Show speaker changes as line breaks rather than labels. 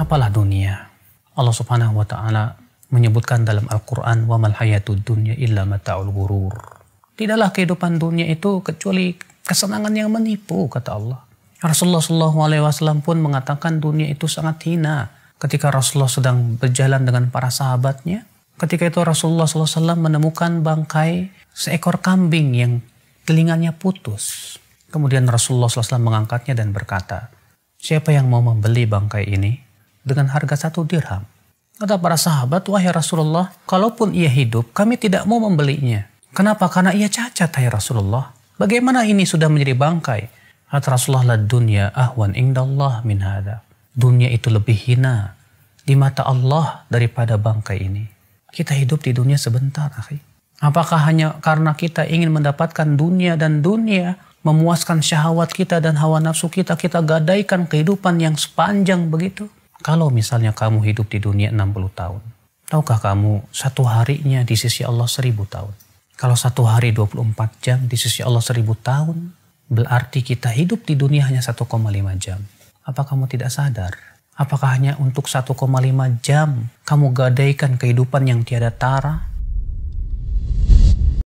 apalah dunia? Allah Subhanahu wa taala menyebutkan dalam Al-Qur'an wa mal hayatud dunya illa mataul gurur. Tidaklah kehidupan dunia itu kecuali kesenangan yang menipu kata Allah. Rasulullah Shallallahu alaihi wasallam pun mengatakan dunia itu sangat hina. Ketika Rasulullah sedang berjalan dengan para sahabatnya, ketika itu Rasulullah SAW menemukan bangkai seekor kambing yang telinganya putus. Kemudian Rasulullah SAW mengangkatnya dan berkata, Siapa yang mau membeli bangkai ini? dengan harga satu dirham. Kata para sahabat, wahai Rasulullah, kalaupun ia hidup, kami tidak mau membelinya. Kenapa? Karena ia cacat, wahai Rasulullah. Bagaimana ini sudah menjadi bangkai? Kata Rasulullah, la dunya ahwan indallah min hada. Dunia itu lebih hina di mata Allah daripada bangkai ini. Kita hidup di dunia sebentar, akhi. Apakah hanya karena kita ingin mendapatkan dunia dan dunia memuaskan syahwat kita dan hawa nafsu kita, kita gadaikan kehidupan yang sepanjang begitu? kalau misalnya kamu hidup di dunia 60 tahun, tahukah kamu satu harinya di sisi Allah 1000 tahun? Kalau satu hari 24 jam di sisi Allah 1000 tahun, berarti kita hidup di dunia hanya 1,5 jam. Apa kamu tidak sadar? Apakah hanya untuk 1,5 jam kamu gadaikan kehidupan yang tiada tara,